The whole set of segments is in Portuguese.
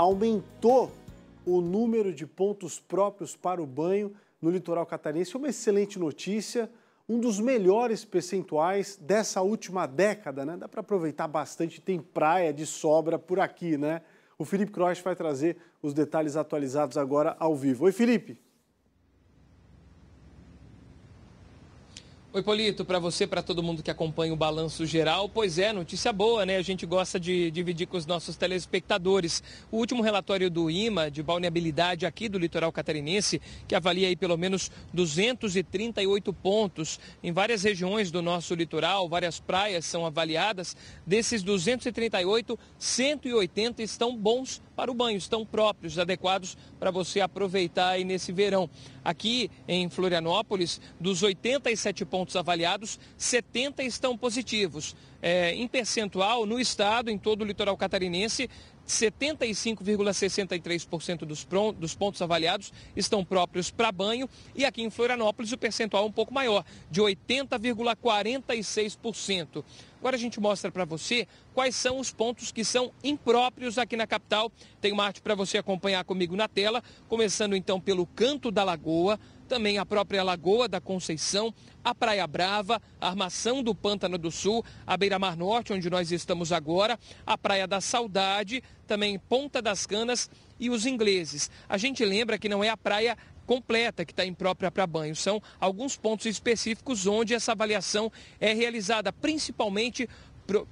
aumentou o número de pontos próprios para o banho no litoral catarinense. Uma excelente notícia, um dos melhores percentuais dessa última década, né? Dá para aproveitar bastante, tem praia de sobra por aqui, né? O Felipe Croix vai trazer os detalhes atualizados agora ao vivo. Oi, Felipe! Oi, Polito, para você, para todo mundo que acompanha o Balanço Geral. Pois é, notícia boa, né? A gente gosta de dividir com os nossos telespectadores. O último relatório do IMA de balneabilidade aqui do litoral catarinense, que avalia aí pelo menos 238 pontos em várias regiões do nosso litoral, várias praias são avaliadas. Desses 238, 180 estão bons para o banho. Estão próprios, adequados para você aproveitar aí nesse verão. Aqui em Florianópolis, dos 87 pontos avaliados, 70 estão positivos é, em percentual, no estado, em todo o litoral catarinense, 75,63% dos, dos, pontos avaliados estão próprios para banho e aqui em Florianópolis o percentual é um pouco maior, de 80,46%. Agora a gente mostra para você quais são os pontos que são impróprios aqui na capital. Tem uma arte para você acompanhar comigo na tela, começando então pelo Canto da Lagoa, também a própria Lagoa da Conceição, a Praia Brava, a Armação do Pântano do Sul, a Beira-Mar Norte, onde nós estamos agora, a Praia da Saudade, também Ponta das Canas e os ingleses. A gente lembra que não é a praia completa que está imprópria para banho. São alguns pontos específicos onde essa avaliação é realizada, principalmente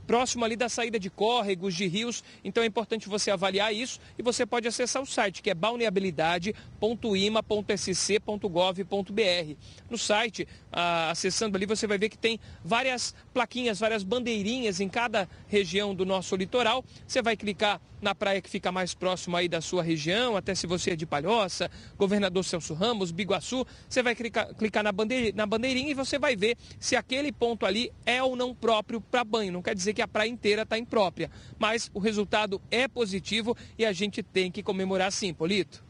próximo ali da saída de córregos, de rios. Então é importante você avaliar isso e você pode acessar o site que é balneabilidade.ima.sc.gov.br. No site, acessando ali, você vai ver que tem várias plaquinhas, várias bandeirinhas em cada região do nosso litoral. Você vai clicar na praia que fica mais próximo aí da sua região, até se você é de Palhoça, Governador Celso Ramos, Biguaçu, você vai clicar, clicar na, bandeirinha, na bandeirinha e você vai ver se aquele ponto ali é ou não próprio para banho. Não quer dizer que a praia inteira está imprópria. Mas o resultado é positivo e a gente tem que comemorar sim, Polito.